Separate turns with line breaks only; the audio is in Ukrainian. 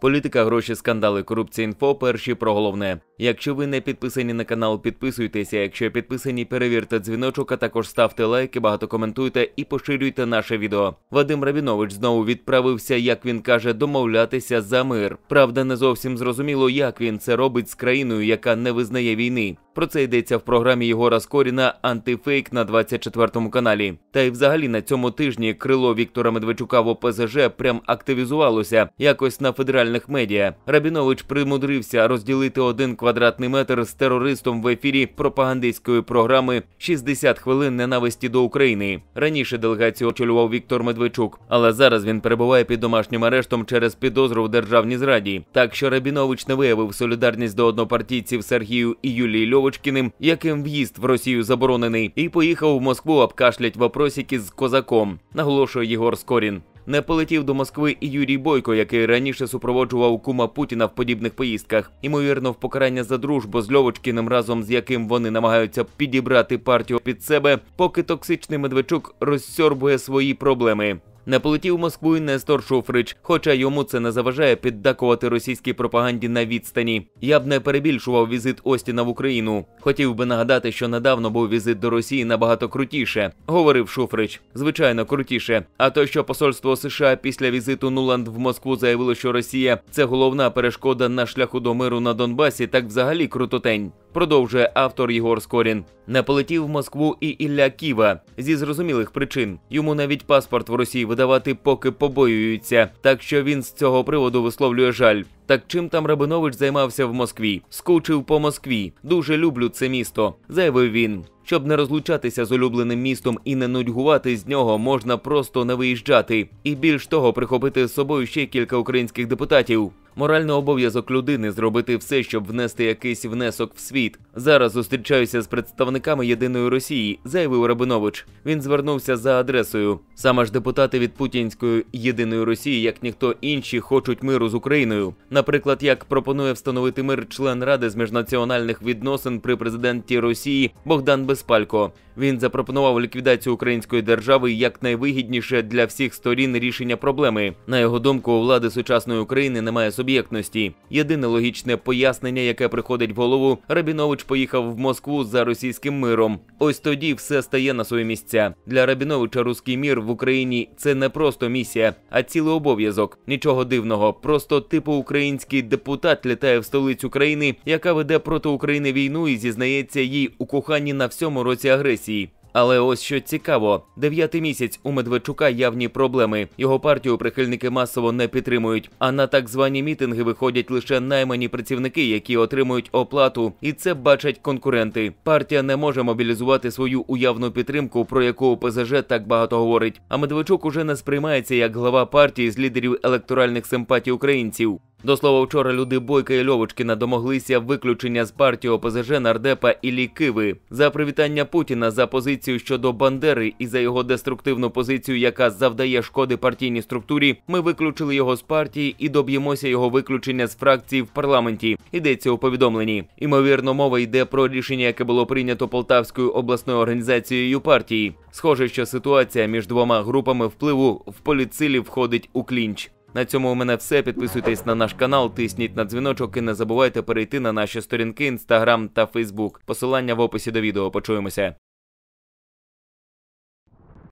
Політика, гроші, скандали, корупція інфо. Перші про головне. Якщо ви не підписані на канал, підписуйтеся. Якщо підписані, перевірте дзвіночок, а також ставте лайки, багато коментуйте і поширюйте наше відео. Вадим Рабінович знову відправився, як він каже, домовлятися за мир. Правда, не зовсім зрозуміло, як він це робить з країною, яка не визнає війни. Про це йдеться в програмі Єгора Скоріна Антифейк на 24-му каналі. Та й взагалі на цьому тижні крило Віктора Медведчука в ОПЗЖ прям активізувалося якось на федеральних медіа. Рабінович примудрився розділити один квадратний метр з терористом в ефірі пропагандистської програми «60 хвилин ненависті до України. Раніше делегацію очолював Віктор Медведчук, але зараз він перебуває під домашнім арештом через підозру в державній зраді. Так що Рабінович не виявив солідарність до однопартійців Сергію і Юлії Льов. Льовочкіним, яким в'їзд в Росію заборонений, і поїхав в Москву обкашлять вопросики з козаком, наголошує Єгор Скорін. Не полетів до Москви і Юрій Бойко, який раніше супроводжував кума Путіна в подібних поїздках. Ймовірно, в покарання за дружбу з Льовочкіним, разом з яким вони намагаються підібрати партію під себе, поки токсичний Медведчук розсьорбує свої проблеми. Не полетів Москву і Нестор Шуфрич, хоча йому це не заважає піддакувати російській пропаганді на відстані. Я б не перебільшував візит Остіна в Україну. Хотів би нагадати, що недавно був візит до Росії набагато крутіше, говорив Шуфрич. Звичайно, крутіше. А то, що посольство США після візиту Нуланд в Москву заявило, що Росія це головна перешкода на шляху до миру на Донбасі, так взагалі крутотень продовжує автор Єгор Скорін. Не полетів в Москву і Ілля Ківа зі зрозумілих причин. Йому навіть паспорт в Росії видавати поки побоюються, так що він з цього приводу висловлює жаль. Так чим там Рабинович займався в Москві? Скучив по Москві. Дуже люблю це місто, заявив він. Щоб не розлучатися з улюбленим містом і не нудьгувати з нього, можна просто не виїжджати, і більш того, прихопити з собою ще кілька українських депутатів. Моральний обов'язок людини зробити все, щоб внести якийсь внесок в світ, Зараз зустрічаюся з представниками єдиної Росії, заявив Рабинович. Він звернувся за адресою. Саме ж депутати від Путінської єдиної Росії, як ніхто інші, хочуть миру з Україною. Наприклад, як пропонує встановити мир член ради з міжнаціональних відносин при президенті Росії Богдан Беспалько. Він запропонував ліквідацію української держави як найвигідніше для всіх сторін рішення проблеми. На його думку, у влади сучасної України немає суб'єктності. Єдине логічне пояснення, яке приходить в голову, Рабінович поїхав в Москву за російським миром. Ось тоді все стає на свої місця. Для Рабіновича руський мір в Україні це не просто місія, а цілий обов'язок. Нічого дивного. Просто типу український депутат літає в столицю країни, яка веде проти України війну і зізнається їй у коханні на всьому році агресії. Але ось що цікаво: дев'ятий місяць у Медведчука явні проблеми. Його партію прихильники масово не підтримують. А на так звані мітинги виходять лише наймані працівники, які отримують оплату, і це бачать конкуренти. Партія не може мобілізувати свою уявну підтримку, про яку ПЗЖ так багато говорить. А Медведчук уже не сприймається як глава партії з лідерів електоральних симпатій українців. До слова, вчора люди Бойка і Льовочкіна домоглися виключення з партії ОПЗЖ нардепа Іллі Киви за привітання Путіна за позицію щодо Бандери і за його деструктивну позицію, яка завдає шкоди партійній структурі. Ми виключили його з партії і доб'ємося його виключення з фракції в парламенті. Йдеться у повідомленні. Імовірно, мова йде про рішення, яке було прийнято Полтавською обласною організацією партії. Схоже, що ситуація між двома групами впливу в поліцилі входить у клінч. На цьому у мене все. Підписуйтесь на наш канал, тисніть на дзвіночок і не забувайте перейти на наші сторінки Instagram та Facebook. Посилання в описі до відео. Почуємося.